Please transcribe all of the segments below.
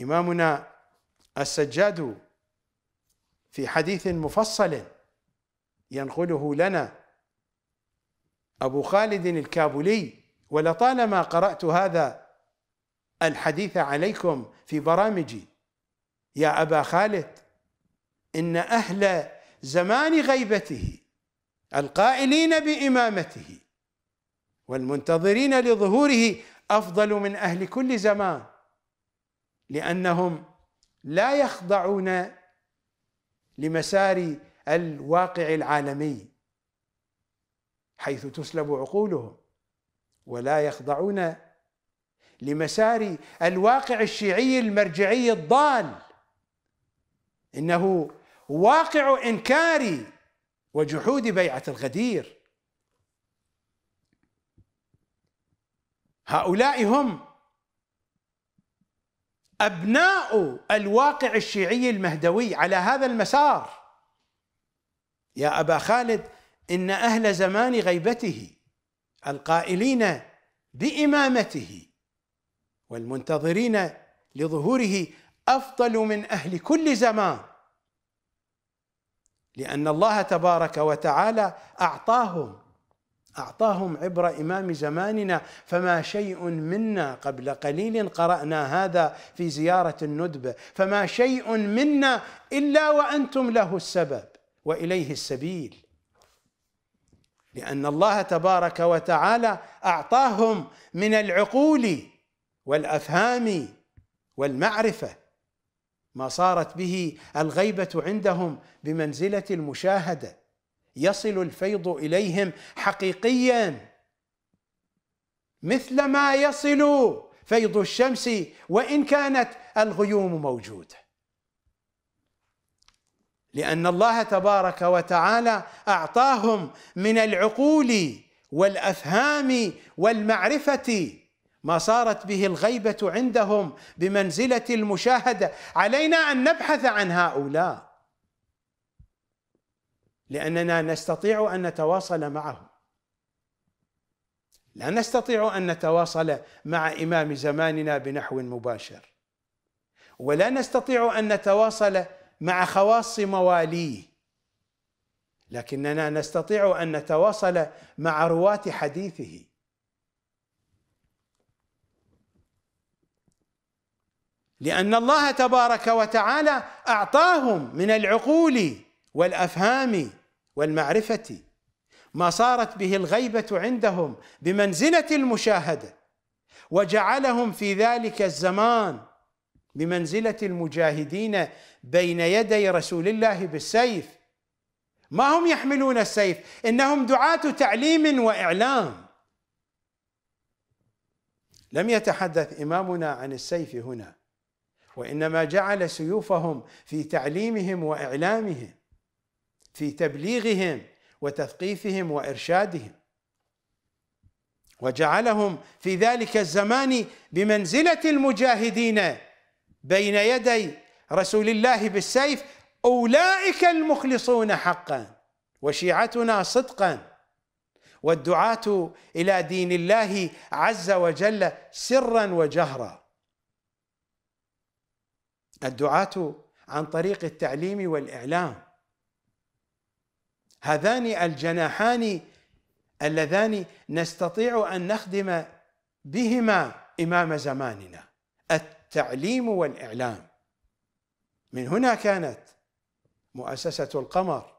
إمامنا السجاد في حديث مفصل ينقله لنا أبو خالد الكابولي ولطالما قرأت هذا الحديث عليكم في برامجي يا أبا خالد إن أهل زمان غيبته القائلين بإمامته والمنتظرين لظهوره أفضل من أهل كل زمان لانهم لا يخضعون لمسار الواقع العالمي حيث تسلب عقولهم ولا يخضعون لمسار الواقع الشيعي المرجعي الضال انه واقع انكاري وجحود بيعه الغدير هؤلاء هم أبناء الواقع الشيعي المهدوي على هذا المسار يا أبا خالد إن أهل زمان غيبته القائلين بإمامته والمنتظرين لظهوره أفضل من أهل كل زمان لأن الله تبارك وتعالى أعطاهم أعطاهم عبر إمام زماننا فما شيء منا قبل قليل قرأنا هذا في زيارة الندبة فما شيء منا إلا وأنتم له السبب وإليه السبيل لأن الله تبارك وتعالى أعطاهم من العقول والأفهام والمعرفة ما صارت به الغيبة عندهم بمنزلة المشاهدة يصل الفيض اليهم حقيقيا مثل ما يصل فيض الشمس وان كانت الغيوم موجوده لان الله تبارك وتعالى اعطاهم من العقول والافهام والمعرفه ما صارت به الغيبه عندهم بمنزله المشاهده علينا ان نبحث عن هؤلاء لاننا نستطيع ان نتواصل معه لا نستطيع ان نتواصل مع امام زماننا بنحو مباشر ولا نستطيع ان نتواصل مع خواص مواليه لكننا نستطيع ان نتواصل مع رواه حديثه لان الله تبارك وتعالى اعطاهم من العقول والافهام والمعرفه ما صارت به الغيبه عندهم بمنزله المشاهده وجعلهم في ذلك الزمان بمنزله المجاهدين بين يدي رسول الله بالسيف ما هم يحملون السيف انهم دعاه تعليم واعلام لم يتحدث امامنا عن السيف هنا وانما جعل سيوفهم في تعليمهم واعلامهم في تبليغهم وتثقيفهم وارشادهم وجعلهم في ذلك الزمان بمنزله المجاهدين بين يدي رسول الله بالسيف اولئك المخلصون حقا وشيعتنا صدقا والدعاه الى دين الله عز وجل سرا وجهرا الدعاه عن طريق التعليم والاعلام هذان الجناحان اللذان نستطيع ان نخدم بهما امام زماننا التعليم والاعلام من هنا كانت مؤسسه القمر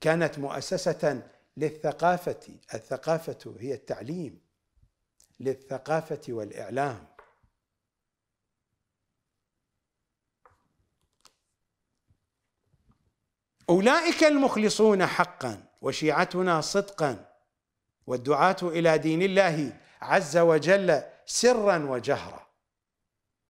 كانت مؤسسه للثقافه الثقافه هي التعليم للثقافه والاعلام أولئك المخلصون حقا وشيعتنا صدقا والدعاة إلى دين الله عز وجل سرا وجهرا